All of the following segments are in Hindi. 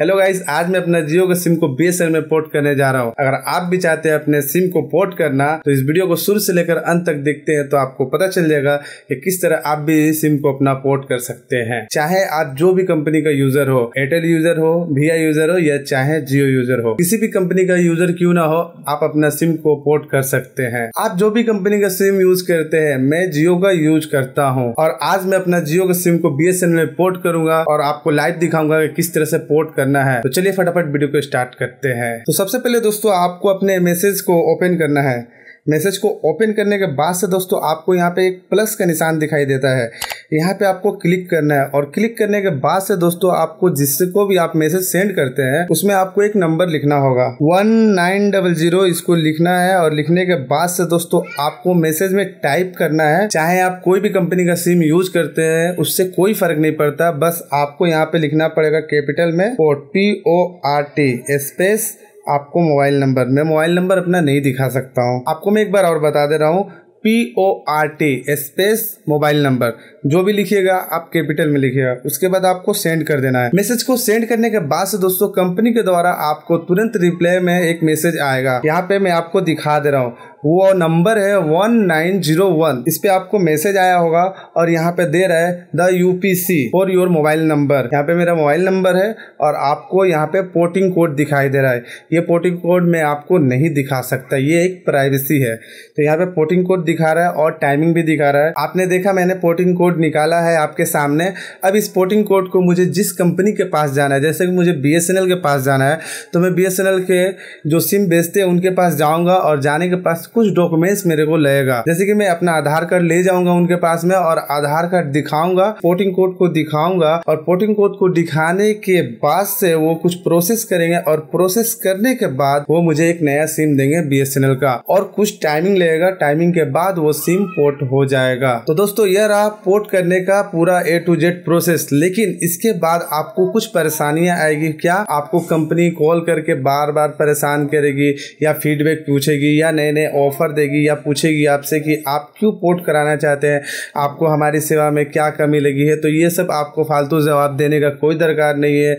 हेलो गाइस आज मैं अपना जियो के सिम को एल में पोर्ट करने जा रहा हूँ अगर आप भी चाहते हैं अपने सिम को पोर्ट करना तो इस वीडियो को शुरू से लेकर अंत तक देखते हैं तो आपको पता चल जाएगा कि किस तरह आप भी सिम को अपना पोर्ट कर सकते हैं चाहे आप जो भी कंपनी का यूजर हो एयरटेल यूजर हो भिया यूजर हो या चाहे जियो यूजर हो किसी भी कंपनी का यूजर क्यूँ ना हो आप अपना सिम को पोर्ट कर सकते हैं आप जो भी कंपनी का सिम यूज करते हैं मैं जियो का यूज करता हूँ और आज मैं अपना जियो के सिम को बी में पोर्ट करूंगा और आपको लाइव दिखाऊंगा किस तरह से पोर्ट करना है तो चलिए फटाफट वीडियो को स्टार्ट करते हैं तो सबसे पहले दोस्तों आपको अपने मैसेज को ओपन करना है मैसेज को ओपन करने के बाद से दोस्तों आपको यहाँ पे एक प्लस का निशान दिखाई देता है तो यहाँ पे आपको क्लिक करना है और क्लिक करने के बाद से दोस्तों आपको जिसको भी आप मैसेज सेंड करते हैं उसमें आपको एक नंबर लिखना होगा वन नाइन डबल जीरो इसको लिखना है और लिखने के बाद से दोस्तों आपको मैसेज में टाइप करना है चाहे आप कोई भी कंपनी का सिम यूज करते हैं उससे कोई फर्क नहीं पड़ता बस आपको यहाँ पे लिखना पड़ेगा कैपिटल में P O R T space आपको मोबाइल नंबर मैं मोबाइल नंबर अपना नहीं दिखा सकता हूँ आपको मैं एक बार और बता दे रहा हूँ P O R T space mobile number जो भी लिखिएगा आप कैपिटल में लिखिएगा उसके बाद आपको सेंड कर देना है मैसेज को सेंड करने के बाद से दोस्तों कंपनी के द्वारा आपको तुरंत रिप्लाई में एक मैसेज आएगा यहाँ पे मैं आपको दिखा दे रहा हूँ वो नंबर है वन नाइन जीरो वन इस पे आपको मैसेज आया होगा और यहाँ पे दे रहा है the UPC for your mobile number यहाँ पे मेरा मोबाइल नंबर है और आपको यहाँ पे पोर्टिंग कोड दिखाई दे रहा है ये पोर्टिंग कोड मैं आपको नहीं दिखा सकता ये एक प्राइवेसी है तो यहाँ पे पोर्टिंग कोड दिखा रहा है और टाइमिंग भी दिखा रहा है आपने देखा मैंने पोर्टिंग कोड निकाला है आपके सामने अब इस पोर्टिंग कोड को मुझे जिस कंपनी के पास जाना है जैसे कि मुझे बी के पास जाना है तो मैं बी के जो सिम बेचते हैं उनके पास जाऊँगा और जाने के पास कुछ डॉक्यूमेंट्स मेरे को लगेगा जैसे कि मैं अपना आधार कार्ड ले जाऊंगा उनके पास में और आधार कार्ड दिखाऊंगा पोर्टिंग कोड को दिखाऊंगा और पोर्टिंग कोड को दिखाने के बाद से वो कुछ प्रोसेस करेंगे और प्रोसेस करने के बाद वो मुझे एक नया सिम देंगे बी का और कुछ टाइमिंग लगेगा टाइमिंग के बाद वो सिम पोर्ट हो जाएगा तो दोस्तों यह रहा पोर्ट करने का पूरा ए टू जेड प्रोसेस लेकिन इसके बाद आपको कुछ परेशानियां आएगी क्या आपको कंपनी कॉल करके बार बार परेशान करेगी या फीडबैक पूछेगी या नए नए ऑफ़र देगी या पूछेगी आपसे कि आप क्यों पोर्ट कराना चाहते हैं आपको हमारी सेवा में क्या कमी लगी है तो ये सब आपको फालतू जवाब देने का कोई दरकार नहीं है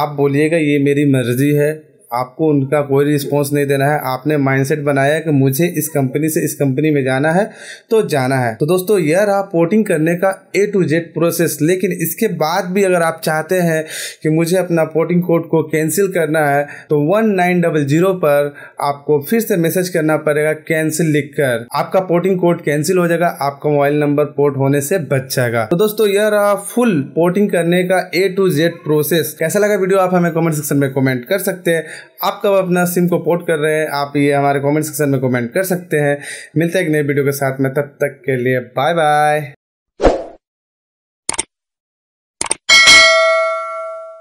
आप बोलिएगा ये मेरी मर्ज़ी है आपको उनका कोई रिस्पॉन्स नहीं देना है आपने माइंडसेट बनाया कि मुझे इस कंपनी से इस कंपनी में जाना है तो जाना है तो दोस्तों यह रहा पोर्टिंग करने का ए टू जेड प्रोसेस लेकिन इसके बाद भी अगर आप चाहते हैं कि मुझे अपना पोर्टिंग कोड को कैंसिल करना है तो वन नाइन डबल जीरो पर आपको फिर से मैसेज करना पड़ेगा कैंसिल कर आपका पोर्टिंग कोड कैंसिल हो जाएगा आपका मोबाइल नंबर पोर्ट होने से बच जाएगा तो दोस्तों यह रहा फुल पोर्टिंग करने का ए टू जेड प्रोसेस कैसा लगा वीडियो आप हमें कमेंट सेक्शन में कमेंट कर सकते हैं आप कब अपना सिम को पोर्ट कर रहे हैं आप ये हमारे कमेंट सेक्शन में कमेंट कर सकते हैं मिलते हैं एक नए वीडियो के साथ में तब तक के लिए बाय बाय